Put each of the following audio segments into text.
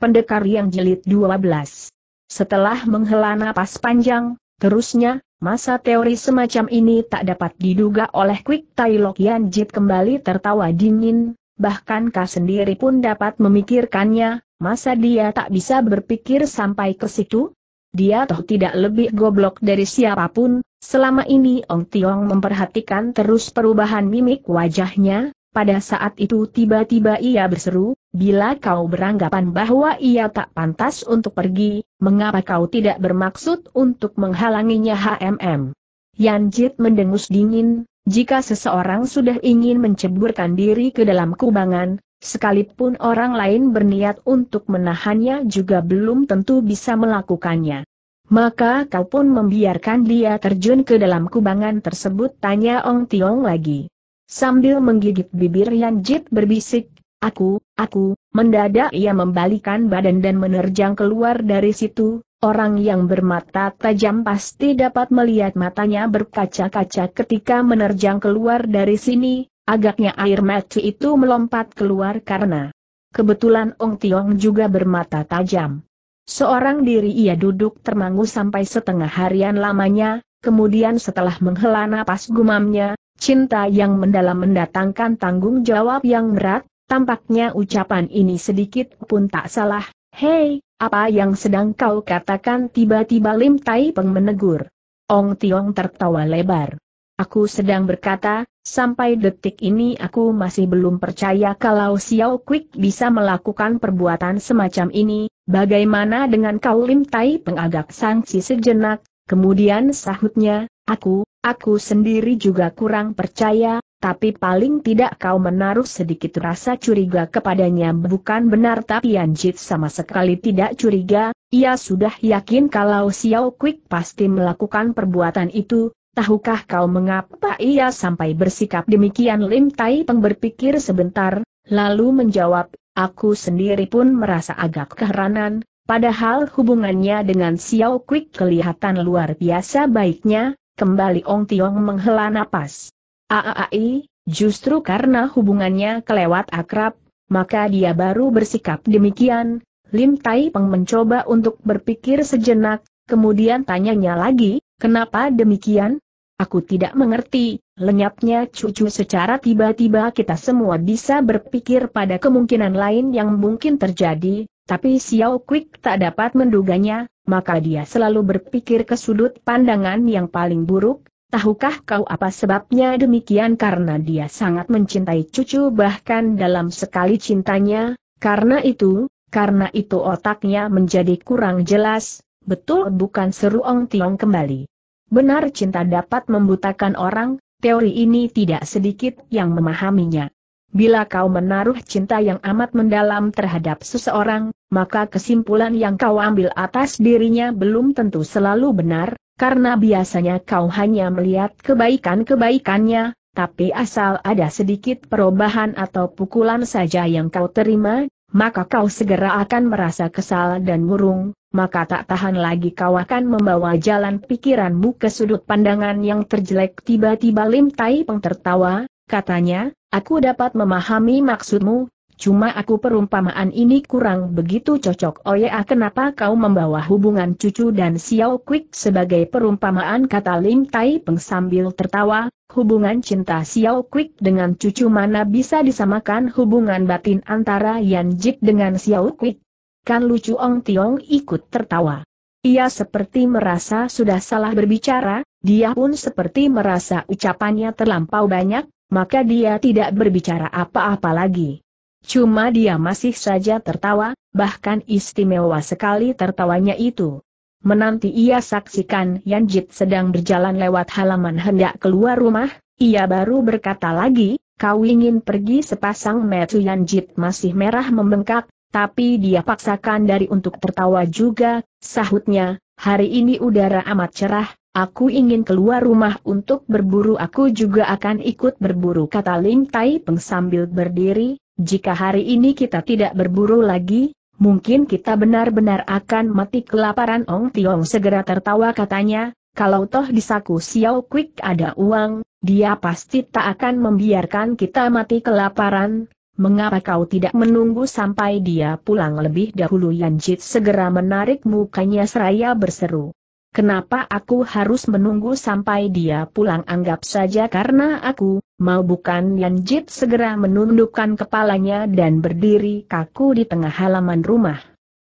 Pendekar yang jilid 12. Setelah menghela napas panjang, terusnya, masa teori semacam ini tak dapat diduga oleh Quick Tai Lok Yan Jit kembali tertawa dingin, bahkan Ka sendiri pun dapat memikirkannya, masa dia tak bisa berpikir sampai ke situ? Dia toh tidak lebih goblok dari siapapun, selama ini Ong Tiong memperhatikan terus perubahan mimik wajahnya, pada saat itu tiba-tiba ia berseru, Bila kau beranggapan bahwa ia tak pantas untuk pergi, mengapa kau tidak bermaksud untuk menghalanginya HMM? Yan Jit mendengus dingin, jika seseorang sudah ingin menceburkan diri ke dalam kubangan, sekalipun orang lain berniat untuk menahannya juga belum tentu bisa melakukannya. Maka kau pun membiarkan dia terjun ke dalam kubangan tersebut tanya Ong Tiong lagi. Sambil menggigit bibir Yan Jit berbisik, Aku, aku, mendadak ia membalikan badan dan menerjang keluar dari situ, orang yang bermata tajam pasti dapat melihat matanya berkaca-kaca ketika menerjang keluar dari sini, agaknya air mata itu melompat keluar karena kebetulan Ong Tiong juga bermata tajam. Seorang diri ia duduk termangu sampai setengah harian lamanya, kemudian setelah menghela napas gumamnya, cinta yang mendalam mendatangkan tanggung jawab yang berat, Tampaknya ucapan ini sedikit pun tak salah. Hei, apa yang sedang kau katakan tiba-tiba Lim Tai Peng menegur. Ong Tiong tertawa lebar. Aku sedang berkata, sampai detik ini aku masih belum percaya kalau Xiao Quick bisa melakukan perbuatan semacam ini, bagaimana dengan kau Lim Tai Peng agak sangsi sejenak, kemudian sahutnya, aku, Aku sendiri juga kurang percaya, tapi paling tidak kau menaruh sedikit rasa curiga kepadanya bukan benar tapi Anjit sama sekali tidak curiga, ia sudah yakin kalau Xiao Quick pasti melakukan perbuatan itu, tahukah kau mengapa ia sampai bersikap demikian Lim Tai Peng berpikir sebentar, lalu menjawab, aku sendiri pun merasa agak keheranan, padahal hubungannya dengan Xiao Quick kelihatan luar biasa baiknya, Kembali Ong Tiong menghela napas. Aai, justru karena hubungannya kelewat akrab, maka dia baru bersikap demikian. Lim Tai Peng mencoba untuk berpikir sejenak, kemudian tanyanya lagi, kenapa demikian? Aku tidak mengerti, lenyapnya cucu secara tiba-tiba kita semua bisa berpikir pada kemungkinan lain yang mungkin terjadi, tapi Xiao Quick tak dapat menduganya, maka dia selalu berpikir ke sudut pandangan yang paling buruk, tahukah kau apa sebabnya demikian karena dia sangat mencintai cucu bahkan dalam sekali cintanya, karena itu, karena itu otaknya menjadi kurang jelas, betul bukan seru Ong Tiong kembali. Benar cinta dapat membutakan orang, teori ini tidak sedikit yang memahaminya. Bila kau menaruh cinta yang amat mendalam terhadap seseorang, maka kesimpulan yang kau ambil atas dirinya belum tentu selalu benar, karena biasanya kau hanya melihat kebaikan-kebaikannya, tapi asal ada sedikit perubahan atau pukulan saja yang kau terima, maka kau segera akan merasa kesal dan murung, maka tak tahan lagi kau akan membawa jalan pikiranmu ke sudut pandangan yang terjelek tiba-tiba Lim Tai Peng tertawa, katanya, aku dapat memahami maksudmu, Cuma aku perumpamaan ini kurang begitu cocok. Oh ya, ah, kenapa kau membawa hubungan cucu dan Xiao Quick sebagai perumpamaan kata Lim Tai Peng sambil tertawa, hubungan cinta Xiao Quick dengan cucu mana bisa disamakan hubungan batin antara Yan Jik dengan Xiao Quick? Kan lucu Ong Tiong ikut tertawa. Ia seperti merasa sudah salah berbicara, dia pun seperti merasa ucapannya terlampau banyak, maka dia tidak berbicara apa-apa lagi. Cuma dia masih saja tertawa, bahkan istimewa sekali tertawanya itu. Menanti ia saksikan Yan Jit sedang berjalan lewat halaman hendak keluar rumah, ia baru berkata lagi, kau ingin pergi sepasang metu Yan Jit masih merah membengkak, tapi dia paksakan dari untuk tertawa juga, sahutnya, hari ini udara amat cerah, aku ingin keluar rumah untuk berburu aku juga akan ikut berburu kata Lim Tai Peng sambil berdiri, jika hari ini kita tidak berburu lagi, mungkin kita benar-benar akan mati kelaparan Ong Tiong segera tertawa katanya, kalau toh di saku Xiao Quick ada uang, dia pasti tak akan membiarkan kita mati kelaparan, mengapa kau tidak menunggu sampai dia pulang lebih dahulu Yan Jit segera menarik mukanya seraya berseru. Kenapa aku harus menunggu sampai dia pulang anggap saja karena aku, mau bukan Yan Jit segera menundukkan kepalanya dan berdiri kaku di tengah halaman rumah.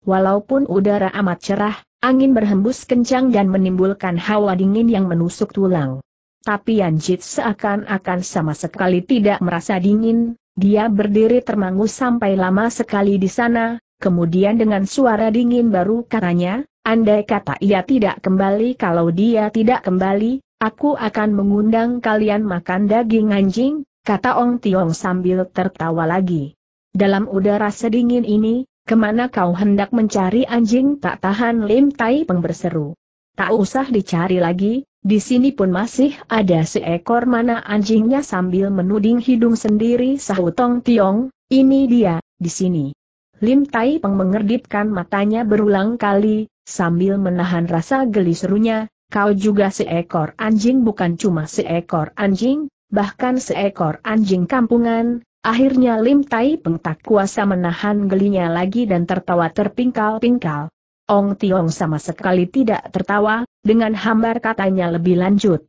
Walaupun udara amat cerah, angin berhembus kencang dan menimbulkan hawa dingin yang menusuk tulang. Tapi Yan Jit seakan-akan sama sekali tidak merasa dingin, dia berdiri termangu sampai lama sekali di sana, kemudian dengan suara dingin baru katanya, Andai kata ia tidak kembali kalau dia tidak kembali, aku akan mengundang kalian makan daging anjing, kata Ong Tiong sambil tertawa lagi. Dalam udara sedingin ini, kemana kau hendak mencari anjing tak tahan Lim Tai Peng berseru. Tak usah dicari lagi, di sini pun masih ada seekor mana anjingnya sambil menuding hidung sendiri sahut Ong Tiong, ini dia, di sini. Lim Tai Peng mengerdipkan matanya berulang kali, Sambil menahan rasa geli serunya, kau juga seekor anjing bukan cuma seekor anjing, bahkan seekor anjing kampungan, akhirnya Lim Tai Peng tak kuasa menahan gelinya lagi dan tertawa terpingkal-pingkal. Ong Tiong sama sekali tidak tertawa, dengan hambar katanya lebih lanjut.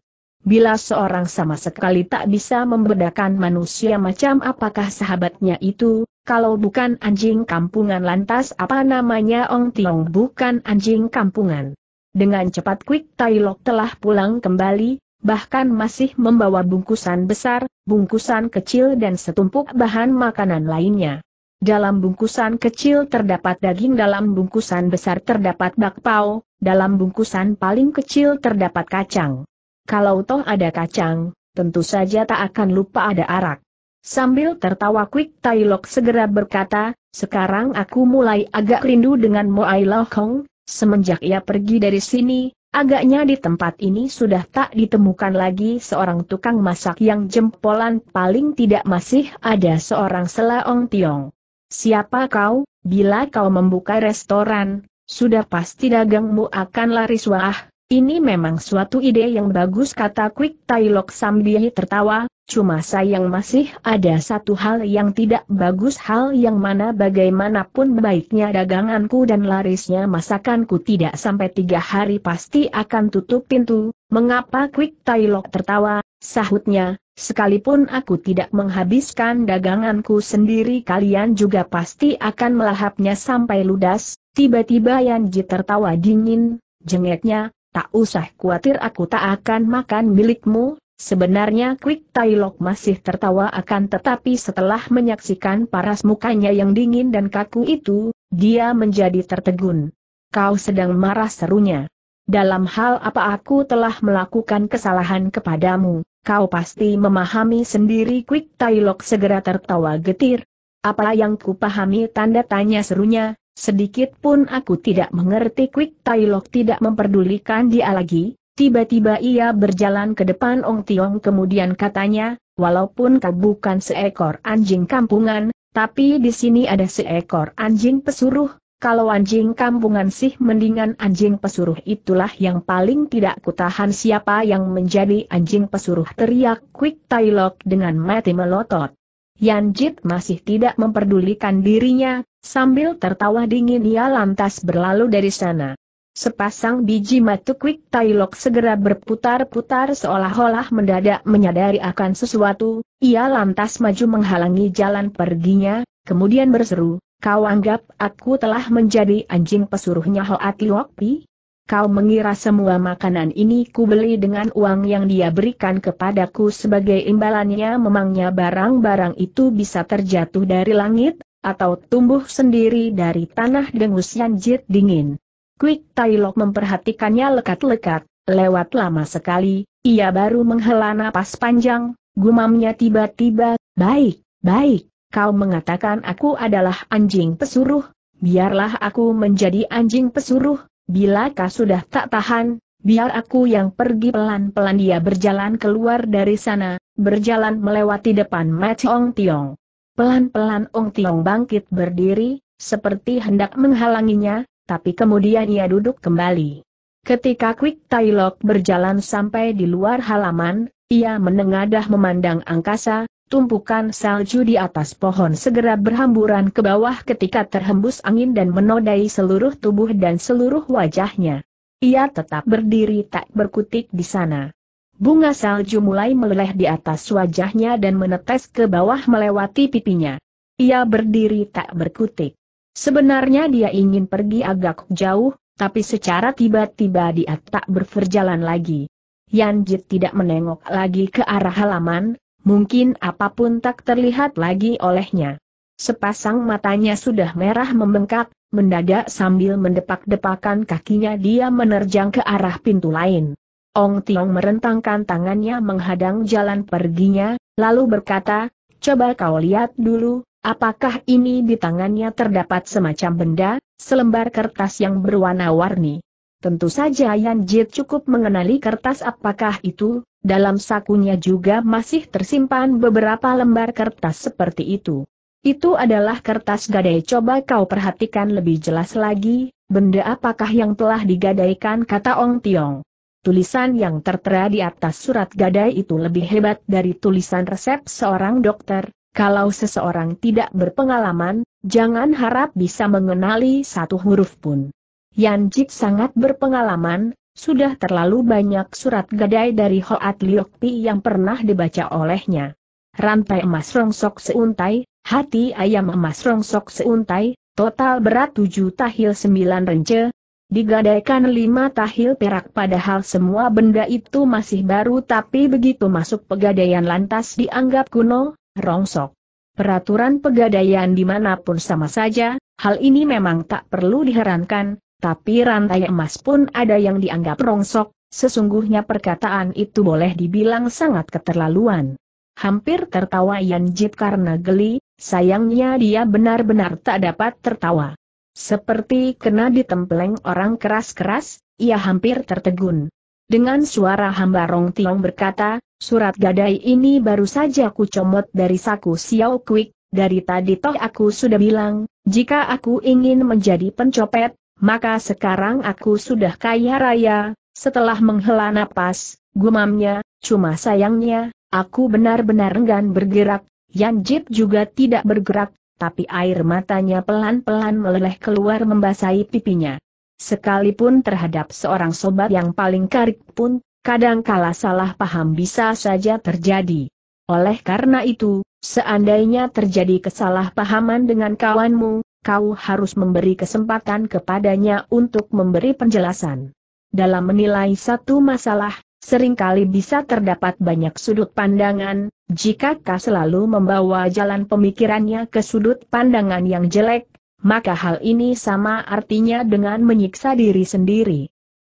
Bila seorang sama sekali tak bisa membedakan manusia macam apakah sahabatnya itu, kalau bukan anjing kampungan lantas apa namanya Ong Tiong bukan anjing kampungan. Dengan cepat Quick Tai telah pulang kembali, bahkan masih membawa bungkusan besar, bungkusan kecil dan setumpuk bahan makanan lainnya. Dalam bungkusan kecil terdapat daging, dalam bungkusan besar terdapat bakpao, dalam bungkusan paling kecil terdapat kacang. Kalau toh ada kacang, tentu saja tak akan lupa ada arak. Sambil tertawa Kwik Tai Lok segera berkata, sekarang aku mulai agak rindu dengan Moai Hong, semenjak ia pergi dari sini, agaknya di tempat ini sudah tak ditemukan lagi seorang tukang masak yang jempolan paling tidak masih ada seorang selaong tiong. Siapa kau, bila kau membuka restoran, sudah pasti dagangmu akan laris wah, ini memang suatu ide yang bagus kata Quick Tailok sambil tertawa, cuma sayang masih ada satu hal yang tidak bagus hal yang mana bagaimanapun baiknya daganganku dan larisnya masakanku tidak sampai tiga hari pasti akan tutup pintu, mengapa Quick Tailok tertawa, sahutnya, sekalipun aku tidak menghabiskan daganganku sendiri kalian juga pasti akan melahapnya sampai ludas, tiba-tiba Yanji tertawa dingin, jengeknya, tak usah khawatir aku tak akan makan milikmu, Sebenarnya Quick Lok masih tertawa akan tetapi setelah menyaksikan paras mukanya yang dingin dan kaku itu, dia menjadi tertegun. Kau sedang marah serunya. Dalam hal apa aku telah melakukan kesalahan kepadamu, kau pasti memahami sendiri Quick Lok segera tertawa getir. Apa yang kupahami tanda tanya serunya, Sedikit pun aku tidak mengerti Quick Lok tidak memperdulikan dia lagi, tiba-tiba ia berjalan ke depan Ong Tiong kemudian katanya, walaupun kau bukan seekor anjing kampungan, tapi di sini ada seekor anjing pesuruh, kalau anjing kampungan sih mendingan anjing pesuruh itulah yang paling tidak kutahan siapa yang menjadi anjing pesuruh teriak Quick Lok dengan mati melotot. Yan Jit masih tidak memperdulikan dirinya, Sambil tertawa dingin ia lantas berlalu dari sana. Sepasang biji mata Quick Tailok segera berputar-putar seolah-olah mendadak menyadari akan sesuatu, ia lantas maju menghalangi jalan perginya, kemudian berseru, kau anggap aku telah menjadi anjing pesuruhnya Hoat Pi? Kau mengira semua makanan ini ku beli dengan uang yang dia berikan kepadaku sebagai imbalannya memangnya barang-barang itu bisa terjatuh dari langit? atau tumbuh sendiri dari tanah dengus yanjit dingin. Quick Tailok memperhatikannya lekat-lekat, lewat lama sekali, ia baru menghela napas panjang, gumamnya tiba-tiba, baik, baik, kau mengatakan aku adalah anjing pesuruh, biarlah aku menjadi anjing pesuruh, bila kau sudah tak tahan, biar aku yang pergi pelan-pelan dia berjalan keluar dari sana, berjalan melewati depan Machong Tiong. Pelan-pelan Ong Tiong bangkit berdiri, seperti hendak menghalanginya, tapi kemudian ia duduk kembali. Ketika Quick Tailok berjalan sampai di luar halaman, ia menengadah memandang angkasa, tumpukan salju di atas pohon segera berhamburan ke bawah ketika terhembus angin dan menodai seluruh tubuh dan seluruh wajahnya. Ia tetap berdiri tak berkutik di sana. Bunga salju mulai meleleh di atas wajahnya dan menetes ke bawah melewati pipinya. Ia berdiri tak berkutik. Sebenarnya dia ingin pergi agak jauh, tapi secara tiba-tiba dia tak berferjalan lagi. Yanjit tidak menengok lagi ke arah halaman, mungkin apapun tak terlihat lagi olehnya. Sepasang matanya sudah merah membengkak, mendadak sambil mendepak-depakan kakinya dia menerjang ke arah pintu lain. Ong Tiong merentangkan tangannya menghadang jalan perginya, lalu berkata, coba kau lihat dulu, apakah ini di tangannya terdapat semacam benda, selembar kertas yang berwarna-warni. Tentu saja Yan Jit cukup mengenali kertas apakah itu, dalam sakunya juga masih tersimpan beberapa lembar kertas seperti itu. Itu adalah kertas gadai coba kau perhatikan lebih jelas lagi, benda apakah yang telah digadaikan kata Ong Tiong. Tulisan yang tertera di atas surat gadai itu lebih hebat dari tulisan resep seorang dokter. Kalau seseorang tidak berpengalaman, jangan harap bisa mengenali satu huruf pun. Yan Jit sangat berpengalaman, sudah terlalu banyak surat gadai dari Hoat Liok Pi yang pernah dibaca olehnya. Rantai emas rongsok seuntai, hati ayam emas rongsok seuntai, total berat 7 tahil 9 rence, Digadaikan lima tahil perak padahal semua benda itu masih baru tapi begitu masuk pegadaian lantas dianggap kuno, rongsok. Peraturan pegadaian dimanapun sama saja, hal ini memang tak perlu diherankan, tapi rantai emas pun ada yang dianggap rongsok, sesungguhnya perkataan itu boleh dibilang sangat keterlaluan. Hampir tertawa Yan Jit karena geli, sayangnya dia benar-benar tak dapat tertawa. Seperti kena ditempeleng orang keras-keras, ia hampir tertegun. Dengan suara hamba Rong Tiong berkata, surat gadai ini baru saja aku comot dari saku Xiao Quick, dari tadi toh aku sudah bilang, jika aku ingin menjadi pencopet, maka sekarang aku sudah kaya raya, setelah menghela napas, gumamnya, cuma sayangnya, aku benar-benar enggan bergerak, Yan Jip juga tidak bergerak, tapi air matanya pelan-pelan meleleh keluar membasahi pipinya. Sekalipun terhadap seorang sobat yang paling karik pun, kadangkala salah paham bisa saja terjadi. Oleh karena itu, seandainya terjadi kesalahpahaman dengan kawanmu, kau harus memberi kesempatan kepadanya untuk memberi penjelasan. Dalam menilai satu masalah, seringkali bisa terdapat banyak sudut pandangan, jika K selalu membawa jalan pemikirannya ke sudut pandangan yang jelek, maka hal ini sama artinya dengan menyiksa diri sendiri.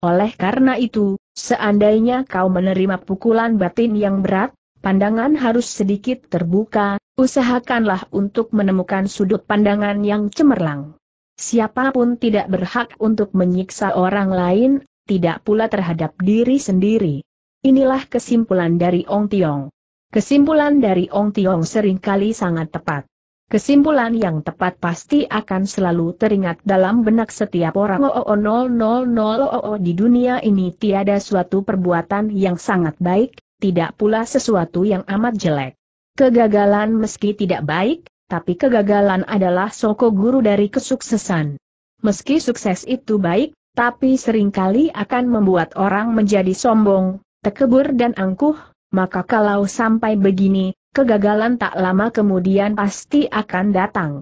Oleh karena itu, seandainya kau menerima pukulan batin yang berat, pandangan harus sedikit terbuka, usahakanlah untuk menemukan sudut pandangan yang cemerlang. Siapapun tidak berhak untuk menyiksa orang lain, tidak pula terhadap diri sendiri. Inilah kesimpulan dari Ong Tiong. Kesimpulan dari Ong Tiong seringkali sangat tepat. Kesimpulan yang tepat pasti akan selalu teringat dalam benak setiap orang oh, oh, oh, di dunia ini tiada suatu perbuatan yang sangat baik, tidak pula sesuatu yang amat jelek. Kegagalan meski tidak baik, tapi kegagalan adalah soko guru dari kesuksesan. Meski sukses itu baik, tapi seringkali akan membuat orang menjadi sombong, tekebur dan angkuh, maka kalau sampai begini, kegagalan tak lama kemudian pasti akan datang.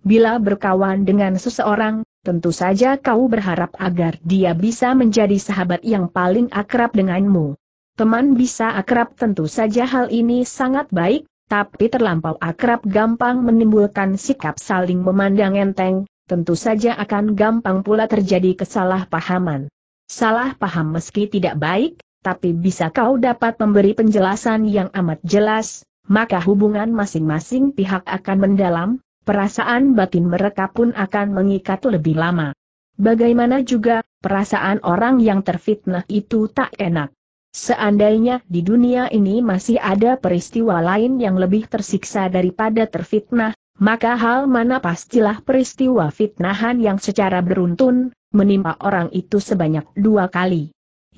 Bila berkawan dengan seseorang, tentu saja kau berharap agar dia bisa menjadi sahabat yang paling akrab denganmu. Teman bisa akrab tentu saja hal ini sangat baik, tapi terlampau akrab gampang menimbulkan sikap saling memandang enteng, tentu saja akan gampang pula terjadi kesalahpahaman. Salah paham meski tidak baik, tapi bisa kau dapat memberi penjelasan yang amat jelas, maka hubungan masing-masing pihak akan mendalam, perasaan batin mereka pun akan mengikat lebih lama. Bagaimana juga, perasaan orang yang terfitnah itu tak enak. Seandainya di dunia ini masih ada peristiwa lain yang lebih tersiksa daripada terfitnah, maka hal mana pastilah peristiwa fitnahan yang secara beruntun, menimpa orang itu sebanyak dua kali.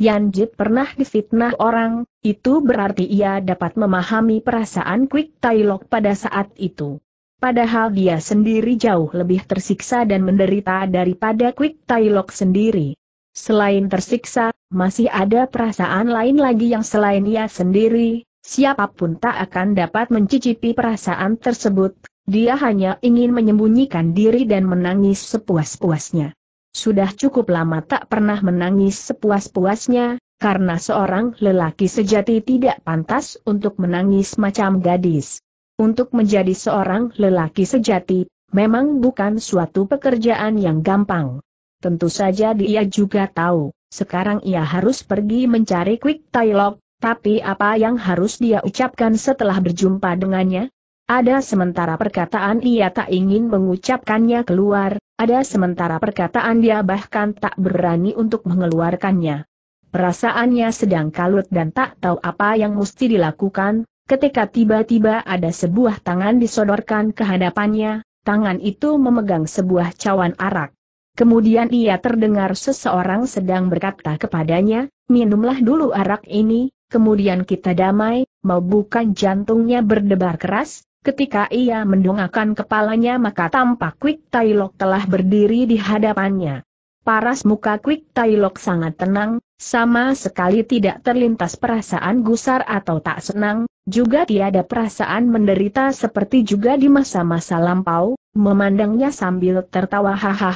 Yan Jit pernah difitnah orang, itu berarti ia dapat memahami perasaan Quick Tailok pada saat itu. Padahal dia sendiri jauh lebih tersiksa dan menderita daripada Quick Tailok sendiri. Selain tersiksa, masih ada perasaan lain lagi yang selain ia sendiri, siapapun tak akan dapat mencicipi perasaan tersebut, dia hanya ingin menyembunyikan diri dan menangis sepuas-puasnya. Sudah cukup lama tak pernah menangis sepuas-puasnya, karena seorang lelaki sejati tidak pantas untuk menangis macam gadis. Untuk menjadi seorang lelaki sejati, memang bukan suatu pekerjaan yang gampang. Tentu saja dia juga tahu, sekarang ia harus pergi mencari Quick Tailok, tapi apa yang harus dia ucapkan setelah berjumpa dengannya? Ada sementara perkataan ia tak ingin mengucapkannya keluar, ada sementara perkataan dia bahkan tak berani untuk mengeluarkannya. Perasaannya sedang kalut dan tak tahu apa yang mesti dilakukan, ketika tiba-tiba ada sebuah tangan disodorkan ke hadapannya, tangan itu memegang sebuah cawan arak. Kemudian ia terdengar seseorang sedang berkata kepadanya, minumlah dulu arak ini, kemudian kita damai, mau bukan jantungnya berdebar keras, Ketika ia mendongakkan kepalanya maka tampak Quick Tailok telah berdiri di hadapannya. Paras muka Quick Tailok sangat tenang, sama sekali tidak terlintas perasaan gusar atau tak senang, juga tiada perasaan menderita seperti juga di masa-masa lampau, memandangnya sambil tertawa hahaha.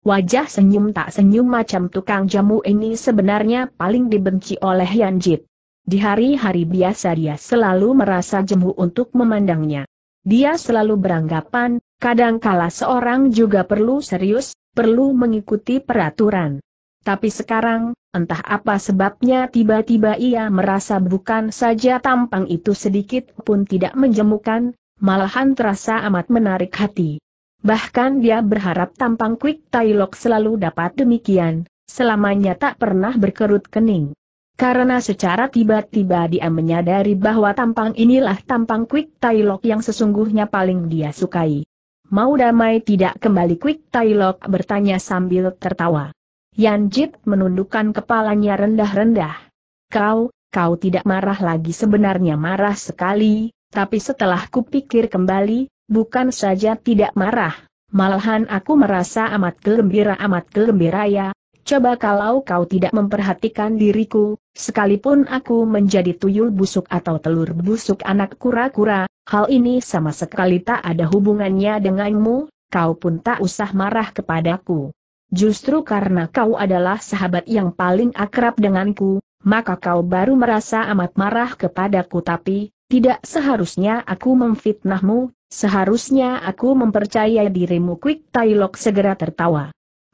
Wajah senyum tak senyum macam tukang jamu ini sebenarnya paling dibenci oleh Yanjit. Di hari-hari biasa dia selalu merasa jemu untuk memandangnya. Dia selalu beranggapan, kadangkala seorang juga perlu serius, perlu mengikuti peraturan. Tapi sekarang, entah apa sebabnya tiba-tiba ia merasa bukan saja tampang itu sedikit pun tidak menjemukan, malahan terasa amat menarik hati. Bahkan dia berharap tampang Quick Tailok selalu dapat demikian, selamanya tak pernah berkerut kening. Karena secara tiba-tiba dia menyadari bahwa tampang inilah tampang Quick Tai yang sesungguhnya paling dia sukai. Mau damai tidak kembali Quick Tai bertanya sambil tertawa. Yan Jit menundukkan kepalanya rendah-rendah. Kau, kau tidak marah lagi sebenarnya marah sekali, tapi setelah kupikir kembali, bukan saja tidak marah, malahan aku merasa amat gembira amat gembira ya, Coba kalau kau tidak memperhatikan diriku, sekalipun aku menjadi tuyul busuk atau telur busuk anak kura-kura, hal ini sama sekali tak ada hubungannya denganmu, kau pun tak usah marah kepadaku. Justru karena kau adalah sahabat yang paling akrab denganku, maka kau baru merasa amat marah kepadaku tapi, tidak seharusnya aku memfitnahmu, seharusnya aku mempercayai dirimu Quick Tailok segera tertawa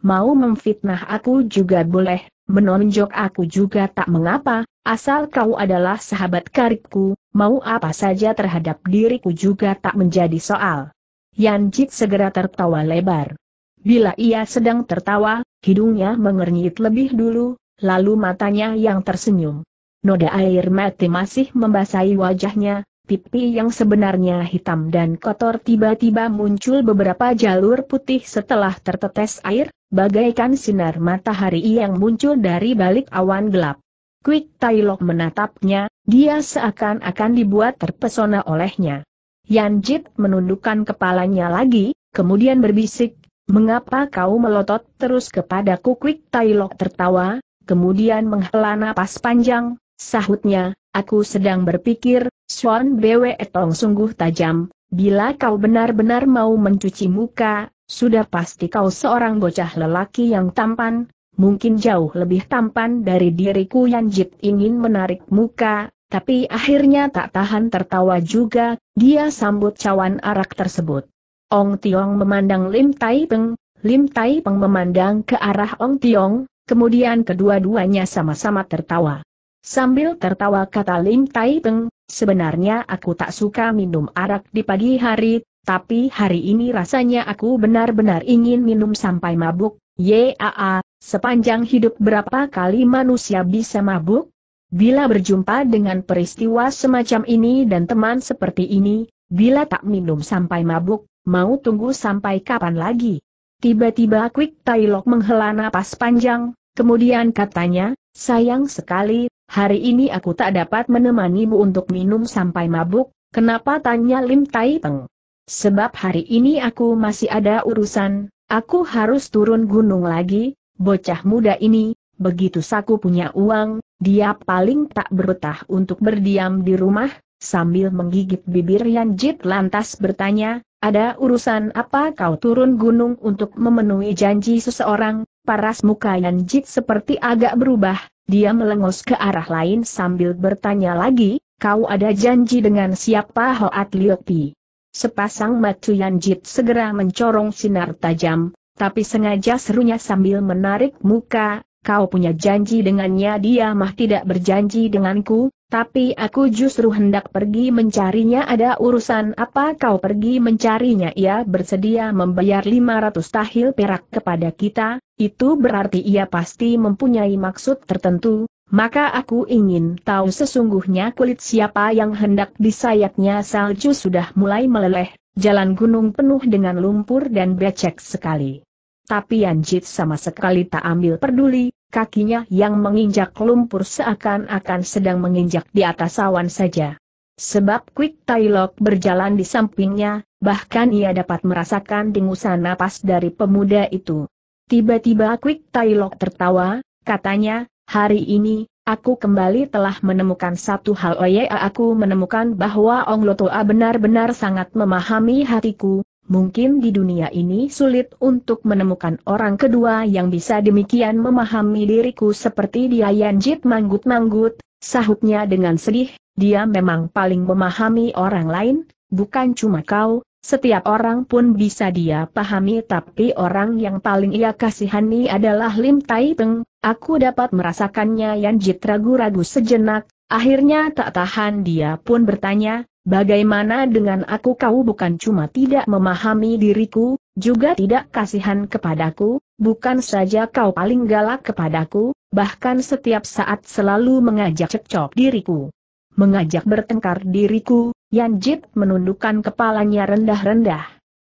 mau memfitnah aku juga boleh, menonjok aku juga tak mengapa, asal kau adalah sahabat karibku, mau apa saja terhadap diriku juga tak menjadi soal. Yan Jit segera tertawa lebar. Bila ia sedang tertawa, hidungnya mengernyit lebih dulu, lalu matanya yang tersenyum. Noda air mati masih membasahi wajahnya, pipi yang sebenarnya hitam dan kotor tiba-tiba muncul beberapa jalur putih setelah tertetes air, bagaikan sinar matahari yang muncul dari balik awan gelap. Quick Tailok menatapnya, dia seakan-akan dibuat terpesona olehnya. Yan Jit menundukkan kepalanya lagi, kemudian berbisik, Mengapa kau melotot terus kepadaku? Quick Tailok tertawa, kemudian menghela napas panjang, sahutnya, aku sedang berpikir, Swan Bwe Etong sungguh tajam, bila kau benar-benar mau mencuci muka, sudah pasti kau seorang bocah lelaki yang tampan, mungkin jauh lebih tampan dari diriku yang jit ingin menarik muka, tapi akhirnya tak tahan tertawa juga, dia sambut cawan arak tersebut. Ong Tiong memandang Lim Tai Peng, Lim Tai Peng memandang ke arah Ong Tiong, kemudian kedua-duanya sama-sama tertawa. Sambil tertawa kata Lim Tai Peng, sebenarnya aku tak suka minum arak di pagi hari, tapi hari ini rasanya aku benar-benar ingin minum sampai mabuk. Yaa, sepanjang hidup berapa kali manusia bisa mabuk? Bila berjumpa dengan peristiwa semacam ini dan teman seperti ini, bila tak minum sampai mabuk, mau tunggu sampai kapan lagi? Tiba-tiba Quick Tailok menghela napas panjang, kemudian katanya, sayang sekali, hari ini aku tak dapat menemanimu untuk minum sampai mabuk, kenapa tanya Lim Tai Peng? Sebab hari ini aku masih ada urusan, aku harus turun gunung lagi, bocah muda ini, begitu saku punya uang, dia paling tak berbetah untuk berdiam di rumah, sambil menggigit bibir Yanjit lantas bertanya, ada urusan apa kau turun gunung untuk memenuhi janji seseorang, paras muka jid seperti agak berubah, dia melengos ke arah lain sambil bertanya lagi, kau ada janji dengan siapa Hoat Liopi? Sepasang Macu Yanjit segera mencorong sinar tajam, tapi sengaja serunya sambil menarik muka, kau punya janji dengannya dia mah tidak berjanji denganku, tapi aku justru hendak pergi mencarinya ada urusan apa kau pergi mencarinya ia bersedia membayar 500 tahil perak kepada kita, itu berarti ia pasti mempunyai maksud tertentu, maka aku ingin tahu sesungguhnya kulit siapa yang hendak disayatnya salju sudah mulai meleleh, jalan gunung penuh dengan lumpur dan becek sekali. Tapi Anjit sama sekali tak ambil peduli, kakinya yang menginjak lumpur seakan-akan sedang menginjak di atas awan saja. Sebab Quick Tailok berjalan di sampingnya, bahkan ia dapat merasakan dengusan napas dari pemuda itu. Tiba-tiba Quick Tailok tertawa, katanya, Hari ini, aku kembali telah menemukan satu hal Oye aku menemukan bahwa Ong Lotoa benar-benar sangat memahami hatiku, mungkin di dunia ini sulit untuk menemukan orang kedua yang bisa demikian memahami diriku seperti dia Yanjit manggut-manggut, sahutnya dengan sedih, dia memang paling memahami orang lain, bukan cuma kau, setiap orang pun bisa dia pahami tapi orang yang paling ia kasihani adalah Lim Tai Peng, Aku dapat merasakannya Yanjit ragu-ragu sejenak, akhirnya tak tahan dia pun bertanya, bagaimana dengan aku kau bukan cuma tidak memahami diriku, juga tidak kasihan kepadaku, bukan saja kau paling galak kepadaku, bahkan setiap saat selalu mengajak cekcok diriku. Mengajak bertengkar diriku, Yanjit menundukkan kepalanya rendah-rendah.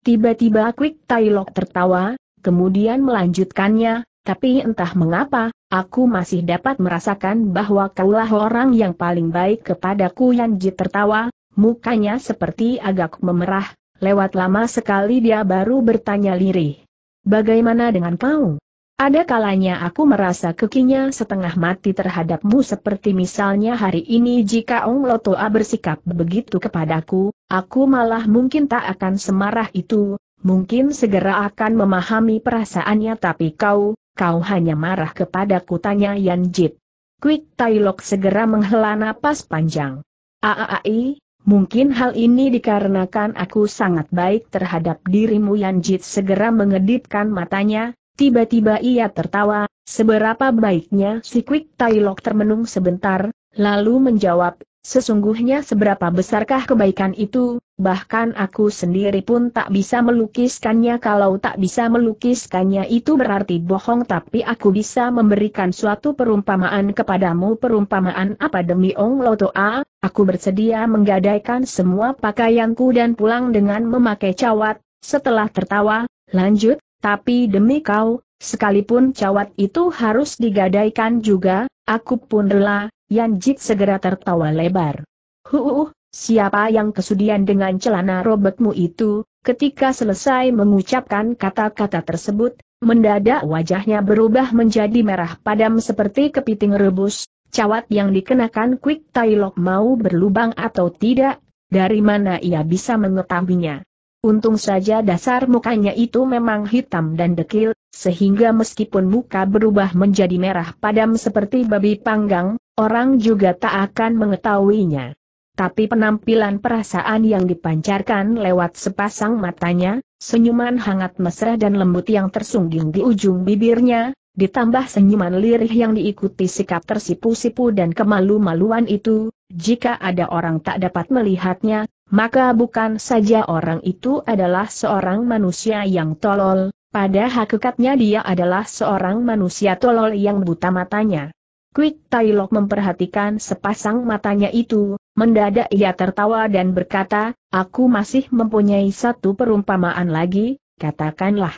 Tiba-tiba Quick Tailok tertawa, kemudian melanjutkannya, tapi entah mengapa, aku masih dapat merasakan bahwa kaulah orang yang paling baik kepadaku Yanji tertawa, mukanya seperti agak memerah, lewat lama sekali dia baru bertanya lirih. Bagaimana dengan kau? Ada kalanya aku merasa kekinya setengah mati terhadapmu seperti misalnya hari ini jika Ong Lotoa bersikap begitu kepadaku, aku malah mungkin tak akan semarah itu, mungkin segera akan memahami perasaannya tapi kau, kau hanya marah kepada kutanya, Yan Jit. Quick Tailok segera menghela napas panjang. Aai, mungkin hal ini dikarenakan aku sangat baik terhadap dirimu Yan Jit segera mengedipkan matanya, tiba-tiba ia tertawa, seberapa baiknya si Quick Tailok termenung sebentar, lalu menjawab, Sesungguhnya seberapa besarkah kebaikan itu, bahkan aku sendiri pun tak bisa melukiskannya kalau tak bisa melukiskannya itu berarti bohong tapi aku bisa memberikan suatu perumpamaan kepadamu perumpamaan apa demi Ong Loto aku bersedia menggadaikan semua pakaianku dan pulang dengan memakai cawat, setelah tertawa, lanjut, tapi demi kau, sekalipun cawat itu harus digadaikan juga, Aku pun rela, Jit segera tertawa lebar. Huuuh, siapa yang kesudian dengan celana robekmu itu, ketika selesai mengucapkan kata-kata tersebut, mendadak wajahnya berubah menjadi merah padam seperti kepiting rebus, cawat yang dikenakan quick Tailok mau berlubang atau tidak, dari mana ia bisa mengetahuinya. Untung saja dasar mukanya itu memang hitam dan dekil, sehingga meskipun muka berubah menjadi merah padam seperti babi panggang, orang juga tak akan mengetahuinya. Tapi penampilan perasaan yang dipancarkan lewat sepasang matanya, senyuman hangat mesra dan lembut yang tersungging di ujung bibirnya, ditambah senyuman lirih yang diikuti sikap tersipu-sipu dan kemalu-maluan itu, jika ada orang tak dapat melihatnya, maka bukan saja orang itu adalah seorang manusia yang tolol, pada hakikatnya dia adalah seorang manusia tolol yang buta matanya. Quick Tailok memperhatikan sepasang matanya itu, mendadak ia tertawa dan berkata, aku masih mempunyai satu perumpamaan lagi, katakanlah.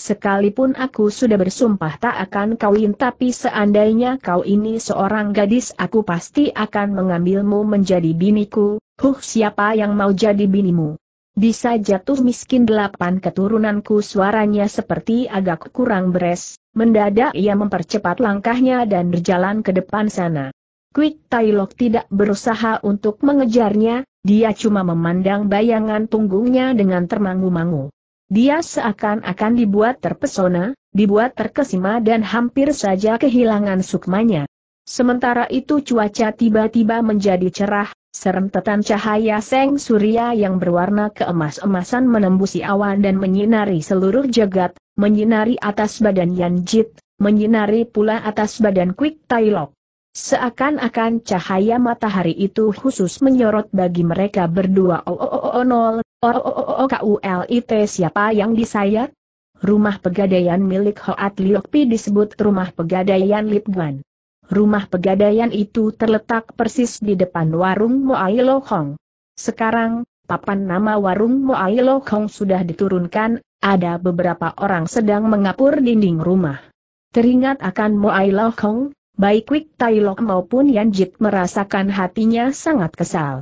Sekalipun aku sudah bersumpah tak akan kawin tapi seandainya kau ini seorang gadis aku pasti akan mengambilmu menjadi biniku, huh siapa yang mau jadi binimu. Bisa jatuh miskin delapan keturunanku suaranya seperti agak kurang beres, mendadak ia mempercepat langkahnya dan berjalan ke depan sana. Quick Tailok tidak berusaha untuk mengejarnya, dia cuma memandang bayangan punggungnya dengan termangu-mangu. Dia seakan-akan dibuat terpesona, dibuat terkesima dan hampir saja kehilangan sukmanya. Sementara itu cuaca tiba-tiba menjadi cerah, serentetan cahaya seng surya yang berwarna keemas-emasan menembusi awan dan menyinari seluruh jagat, menyinari atas badan Yan Jit, menyinari pula atas badan Quick Tailok. Seakan-akan cahaya matahari itu khusus menyorot bagi mereka berdua. Oh, oh, oh, oh, nol, O oh, O-O-O-O-K-U-L-I-T oh, oh, siapa yang disayat? Rumah pegadaian milik Hoat Pi disebut rumah pegadaian Guan. Rumah pegadaian itu terletak persis di depan warung Moai Hong. Sekarang, papan nama warung Moai Hong sudah diturunkan, ada beberapa orang sedang mengapur dinding rumah. Teringat akan Moai Hong, baik Wik Tai Lok maupun Yan Jit merasakan hatinya sangat kesal.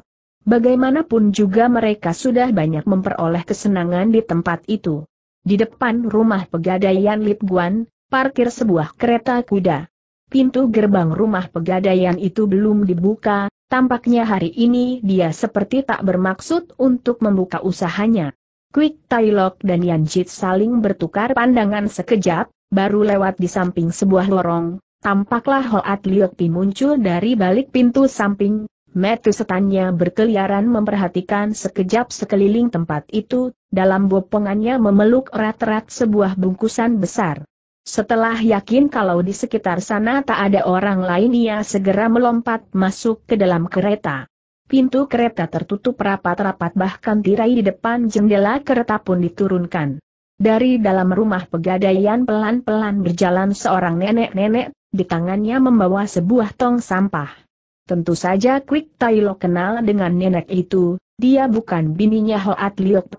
Bagaimanapun juga mereka sudah banyak memperoleh kesenangan di tempat itu. Di depan rumah pegadaian Lip Guan, parkir sebuah kereta kuda. Pintu gerbang rumah pegadaian itu belum dibuka, tampaknya hari ini dia seperti tak bermaksud untuk membuka usahanya. Quick Lok dan Yan Jit saling bertukar pandangan sekejap, baru lewat di samping sebuah lorong, tampaklah Hoat Liok Pi muncul dari balik pintu samping, Metu setannya berkeliaran memperhatikan sekejap sekeliling tempat itu, dalam bopongannya memeluk erat-erat sebuah bungkusan besar. Setelah yakin kalau di sekitar sana tak ada orang lain ia segera melompat masuk ke dalam kereta. Pintu kereta tertutup rapat-rapat bahkan tirai di depan jendela kereta pun diturunkan. Dari dalam rumah pegadaian pelan-pelan berjalan seorang nenek-nenek, di tangannya membawa sebuah tong sampah. Tentu saja Quick Tai kenal dengan nenek itu, dia bukan bininya Hoat Liok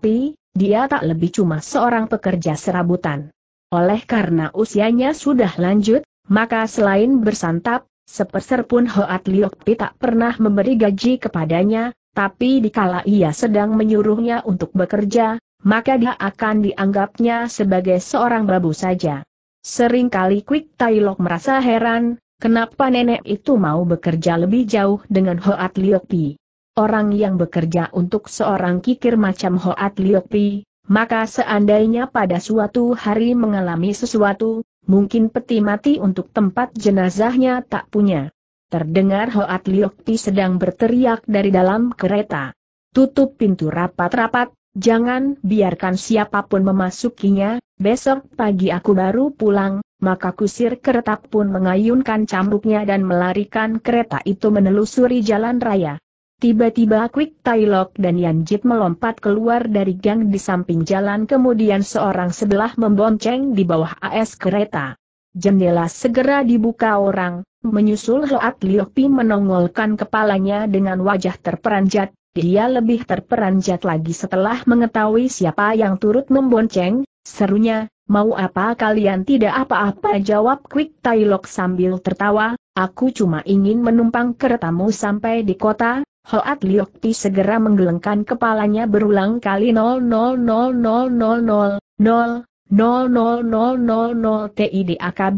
dia tak lebih cuma seorang pekerja serabutan. Oleh karena usianya sudah lanjut, maka selain bersantap, sepeser pun Hoat Liok tak pernah memberi gaji kepadanya, tapi dikala ia sedang menyuruhnya untuk bekerja, maka dia akan dianggapnya sebagai seorang babu saja. Seringkali Quick Tai merasa heran, Kenapa nenek itu mau bekerja lebih jauh dengan Hoat Liok Orang yang bekerja untuk seorang kikir macam Hoat Liok maka seandainya pada suatu hari mengalami sesuatu, mungkin peti mati untuk tempat jenazahnya tak punya. Terdengar Hoat Liok sedang berteriak dari dalam kereta. Tutup pintu rapat-rapat, jangan biarkan siapapun memasukinya, Besok pagi aku baru pulang, maka kusir keretak pun mengayunkan cambuknya dan melarikan kereta itu menelusuri jalan raya. Tiba-tiba Quick Tailok dan Yanjit melompat keluar dari gang di samping jalan kemudian seorang sebelah membonceng di bawah AS kereta. Jendela segera dibuka orang, menyusul Hoat Liopi menongolkan kepalanya dengan wajah terperanjat, dia lebih terperanjat lagi setelah mengetahui siapa yang turut membonceng, serunya, mau apa kalian tidak apa-apa jawab Quick Tailok sambil tertawa, aku cuma ingin menumpang keretamu sampai di kota, Hoat Liokti segera menggelengkan kepalanya berulang kali 000000000000000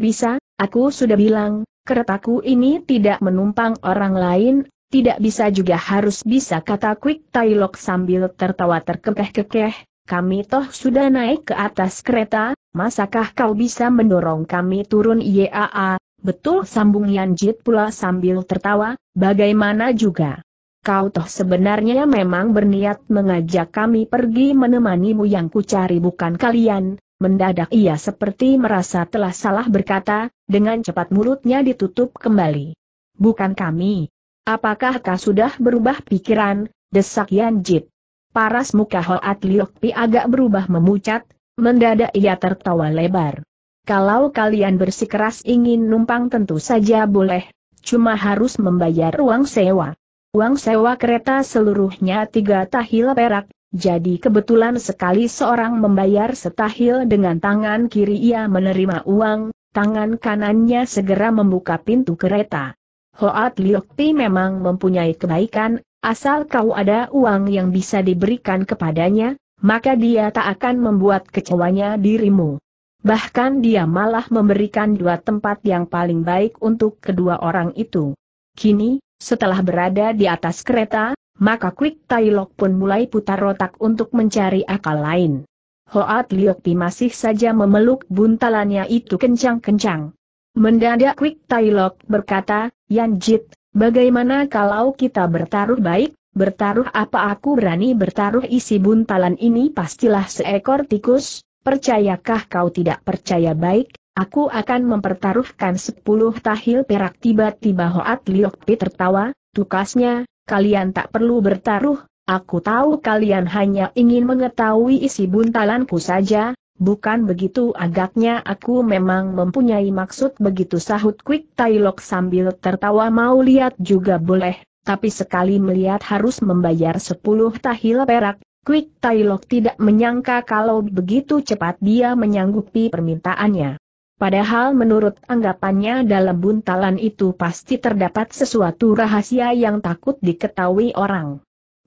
bisa, aku sudah bilang, keretaku ini tidak menumpang orang lain tidak bisa juga harus bisa kata Quick Tailok sambil tertawa terkekeh-kekeh, kami toh sudah naik ke atas kereta, masakah kau bisa mendorong kami turun IAA, betul sambung Yanjit pula sambil tertawa, bagaimana juga. Kau toh sebenarnya memang berniat mengajak kami pergi menemanimu yang kucari bukan kalian, mendadak ia seperti merasa telah salah berkata, dengan cepat mulutnya ditutup kembali. Bukan kami, Apakah kau sudah berubah pikiran, desak Yan Jit? Paras muka Hoat Liok Pi agak berubah memucat, mendadak ia tertawa lebar. Kalau kalian bersikeras ingin numpang tentu saja boleh, cuma harus membayar uang sewa. Uang sewa kereta seluruhnya tiga tahil perak, jadi kebetulan sekali seorang membayar setahil dengan tangan kiri ia menerima uang, tangan kanannya segera membuka pintu kereta. Hoat Liokti memang mempunyai kebaikan, asal kau ada uang yang bisa diberikan kepadanya, maka dia tak akan membuat kecewanya dirimu. Bahkan dia malah memberikan dua tempat yang paling baik untuk kedua orang itu. Kini, setelah berada di atas kereta, maka Quick Tailok pun mulai putar otak untuk mencari akal lain. Hoat Liokti masih saja memeluk buntalannya itu kencang-kencang. Mendadak Quick Tailok berkata, Yanjit, bagaimana kalau kita bertaruh baik, bertaruh apa aku berani bertaruh isi buntalan ini pastilah seekor tikus, percayakah kau tidak percaya baik, aku akan mempertaruhkan sepuluh tahil perak tiba-tiba Hoat Liok Pi tertawa, tukasnya, kalian tak perlu bertaruh, aku tahu kalian hanya ingin mengetahui isi buntalanku saja, Bukan begitu agaknya aku memang mempunyai maksud begitu sahut Quick Tailok sambil tertawa mau lihat juga boleh, tapi sekali melihat harus membayar 10 tahil perak. Quick Tailok tidak menyangka kalau begitu cepat dia menyanggupi permintaannya. Padahal menurut anggapannya dalam buntalan itu pasti terdapat sesuatu rahasia yang takut diketahui orang.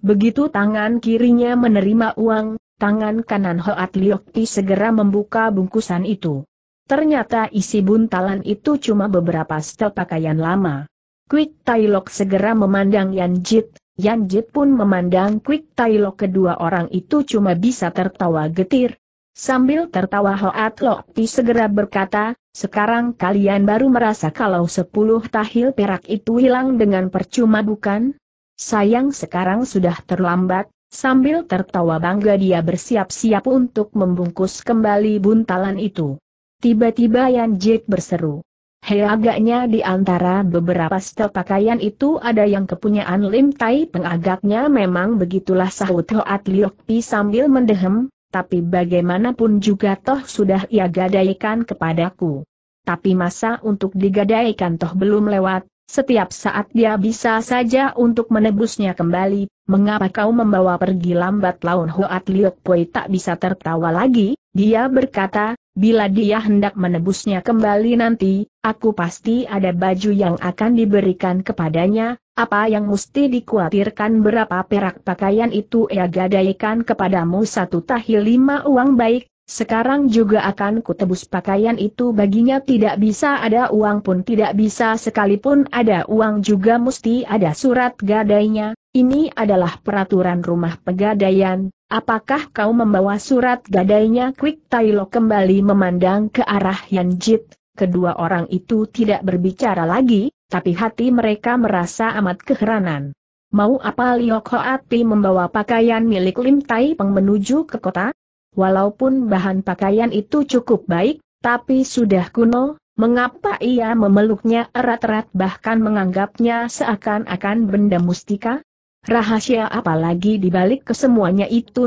Begitu tangan kirinya menerima uang, tangan kanan Hoat Liokti segera membuka bungkusan itu. Ternyata isi buntalan itu cuma beberapa setel pakaian lama. Quick Tailok segera memandang Yan Jit, Yan Jit pun memandang Quick Tailok kedua orang itu cuma bisa tertawa getir. Sambil tertawa Hoat Lokti segera berkata, sekarang kalian baru merasa kalau sepuluh tahil perak itu hilang dengan percuma bukan? Sayang sekarang sudah terlambat, Sambil tertawa bangga dia bersiap-siap untuk membungkus kembali buntalan itu. Tiba-tiba Yan Jit berseru. Hei agaknya di antara beberapa setel pakaian itu ada yang kepunyaan Lim Tai pengagaknya memang begitulah sahut Hoat Liok Pi sambil mendehem, tapi bagaimanapun juga toh sudah ia gadaikan kepadaku. Tapi masa untuk digadaikan toh belum lewat, setiap saat dia bisa saja untuk menebusnya kembali, mengapa kau membawa pergi lambat laun Hoat Liok Poi tak bisa tertawa lagi, dia berkata, bila dia hendak menebusnya kembali nanti, aku pasti ada baju yang akan diberikan kepadanya, apa yang mesti dikhawatirkan berapa perak pakaian itu ia gadaikan kepadamu satu tahil lima uang baik, sekarang juga akan kutebus pakaian itu baginya tidak bisa ada uang pun tidak bisa sekalipun ada uang juga mesti ada surat gadainya, ini adalah peraturan rumah pegadaian, apakah kau membawa surat gadainya Quick Tailo kembali memandang ke arah Yan Jit, kedua orang itu tidak berbicara lagi, tapi hati mereka merasa amat keheranan. Mau apa Liok Ati membawa pakaian milik Lim Tai Peng menuju ke kota? Walaupun bahan pakaian itu cukup baik, tapi sudah kuno, mengapa ia memeluknya erat-erat bahkan menganggapnya seakan-akan benda mustika? Rahasia apa lagi dibalik kesemuanya itu